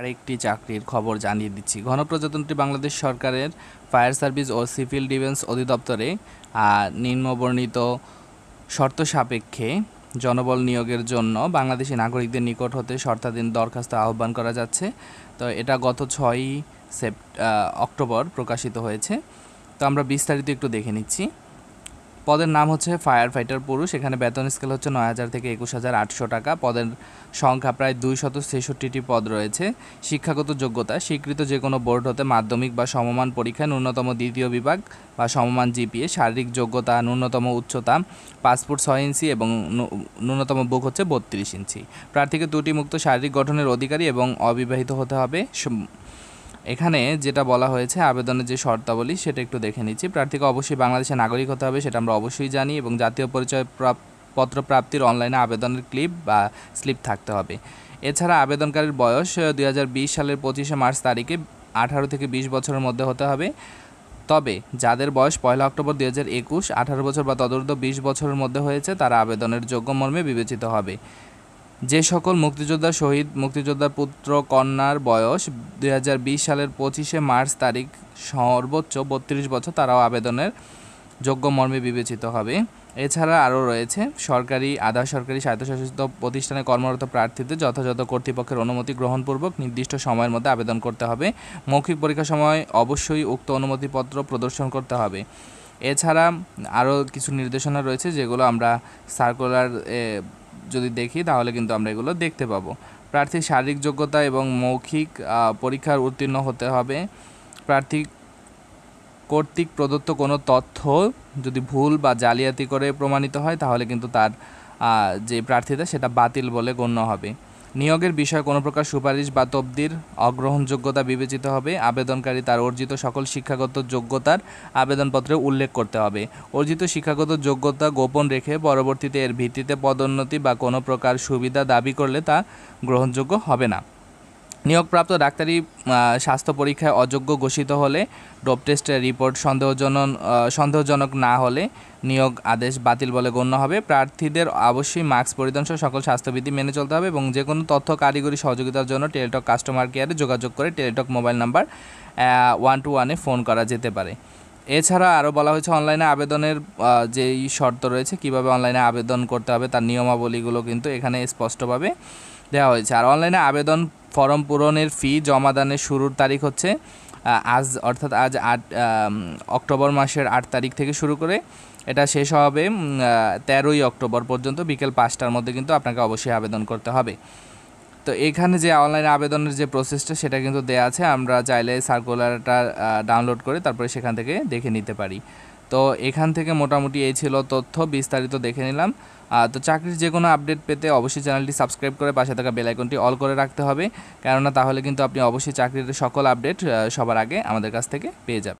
আরেকটি চাকরির খবর জানিয়ে দিচ্ছি গণপ্রজাতন্ত্রী বাংলাদেশ সরকারের ফায়ার সার্ভিস ও সিভিল ডিফেন্স অধিদপ্তরে নিম্নবর্ণিত শর্ত সাপেক্ষে জনবল নিয়োগের জন্য বাংলাদেশি নাগরিকদের নিকট হতে শর্তাধীন দরখাস্ত আহ্বান করা যাচ্ছে তো এটা গত ছয়ই সেপ্ট অক্টোবর প্রকাশিত হয়েছে তো আমরা বিস্তারিত একটু দেখে নিচ্ছি পদের নাম হচ্ছে ফায়ার ফাইটার পুরুষ এখানে বেতন স্কেল হচ্ছে নয় হাজার থেকে একুশ হাজার আটশো টাকা পদের সংখ্যা প্রায় দুই শত ছেষট্টিটি পদ রয়েছে শিক্ষাগত যোগ্যতা স্বীকৃত যে কোনো বোর্ড হতে মাধ্যমিক বা সমমান পরীক্ষায় ন্যূনতম দ্বিতীয় বিভাগ বা সমমান জিপিএ শারীরিক যোগ্যতা ন্যূনতম উচ্চতা পাসপোর্ট ছয় ইঞ্চি এবং ন্যূনতম বুক হচ্ছে বত্রিশ ইঞ্চি প্রার্থীকে ত্রুটিমুক্ত শারীরিক গঠনের অধিকারী এবং অবিবাহিত হতে হবে এখানে যেটা বলা হয়েছে আবেদনের যে শর্তাবলী সেটা একটু দেখে নিচ্ছি প্রার্থীকে অবশ্যই বাংলাদেশের নাগরিক হতে হবে সেটা আমরা অবশ্যই জানি এবং জাতীয় পরিচয় পত্র প্রাপ্তির অনলাইনে আবেদনের ক্লিপ বা স্লিপ থাকতে হবে এছাড়া আবেদনকারীর বয়স দুই সালের পঁচিশে মার্চ তারিখে আঠারো থেকে ২০ বছরের মধ্যে হতে হবে তবে যাদের বয়স পয়লা অক্টোবর দুই হাজার একুশ আঠারো বছর বা তদর্ধ বিশ বছরের মধ্যে হয়েছে তারা আবেদনের যোগ্য মর্মে বিবেচিত হবে যে সকল মুক্তিযোদ্ধা শহীদ মুক্তিযোদ্ধার পুত্র কন্যার বয়স দুই সালের পঁচিশে মার্চ তারিখ সর্বোচ্চ বত্রিশ বছর তারাও আবেদনের যোগ্য মর্মে বিবেচিত হবে এছাড়া আরও রয়েছে সরকারি আধা সরকারি স্বায়ত্তশাসিত প্রতিষ্ঠানে কর্মরত প্রার্থীদের যথাযথ কর্তৃপক্ষের অনুমতি গ্রহণপূর্বক নির্দিষ্ট সময়ের মধ্যে আবেদন করতে হবে মৌখিক পরীক্ষার সময় অবশ্যই উক্ত অনুমতিপত্র প্রদর্শন করতে হবে এছাড়া আরও কিছু নির্দেশনা রয়েছে যেগুলো আমরা সার্কুলার যদি দেখি তাহলে কিন্তু আমরা এগুলো দেখতে পাবো প্রার্থীর শারীরিক যোগ্যতা এবং মৌখিক পরীক্ষার উত্তীর্ণ হতে হবে প্রার্থী কর্তৃক প্রদত্ত কোনো তথ্য যদি ভুল বা জালিয়াতি করে প্রমাণিত হয় তাহলে কিন্তু তার যে প্রার্থীতা সেটা বাতিল বলে গণ্য হবে নিয়োগের বিষয়ে কোনো প্রকার সুপারিশ বা তব্দির অগ্রহণযোগ্যতা বিবেচিত হবে আবেদনকারী তার অর্জিত সকল শিক্ষাগত যোগ্যতার আবেদনপত্রে উল্লেখ করতে হবে অর্জিত শিক্ষাগত যোগ্যতা গোপন রেখে পরবর্তীতে এর ভিত্তিতে পদোন্নতি বা কোনো প্রকার সুবিধা দাবি করলে তা গ্রহণযোগ্য হবে না নিয়োগপ্রাপ্ত ডাক্তারি স্বাস্থ্য পরীক্ষায় অযোগ্য ঘোষিত হলে ডোপ টেস্টের রিপোর্ট সন্দেহজনক সন্দেহজনক না হলে নিয়োগ আদেশ বাতিল বলে গণ্য হবে প্রার্থীদের অবশ্যই মাস্ক পরিধান সহ সকল স্বাস্থ্যবিধি মেনে চলতে হবে এবং যে কোনো তথ্য কারিগরি সহযোগিতার জন্য টেলিটক কাস্টমার কেয়ারে যোগাযোগ করে Teletalk mobile number one two ওয়ানে ফোন করা যেতে পারে এছাড়া আরও বলা হয়েছে অনলাইনে আবেদনের যেই শর্ত রয়েছে কিভাবে অনলাইনে আবেদন করতে হবে তার নিয়মাবলীগুলো কিন্তু এখানে স্পষ্টভাবে দেওয়া হয়েছে আর অনলাইনে আবেদন ফর্ম পূরণের ফি জমাদানের শুরুর তারিখ হচ্ছে আজ অর্থাৎ আজ আট অক্টোবর মাসের আট তারিখ থেকে শুরু করে এটা শেষ হবে তেরোই অক্টোবর পর্যন্ত বিকেল পাঁচটার মধ্যে কিন্তু আপনাকে অবশ্যই আবেদন করতে হবে তো এখানে যে অনলাইন আবেদনের যে প্রসেসটা সেটা কিন্তু দেয়া আছে আমরা চাইলে সার্কুলারটা ডাউনলোড করে তারপরে সেখান থেকে দেখে নিতে পারি তো এখান থেকে মোটামুটি এই ছিল তথ্য বিস্তারিত দেখে নিলাম তো চাকরির যে কোনো আপডেট পেতে অবশ্যই চ্যানেলটি সাবস্ক্রাইব করে পাশে থাকা বেলাইকনটি অল করে রাখতে হবে কেননা তাহলে কিন্তু আপনি অবশ্যই চাকরির সকল আপডেট সবার আগে আমাদের কাছ থেকে পেয়ে যাবেন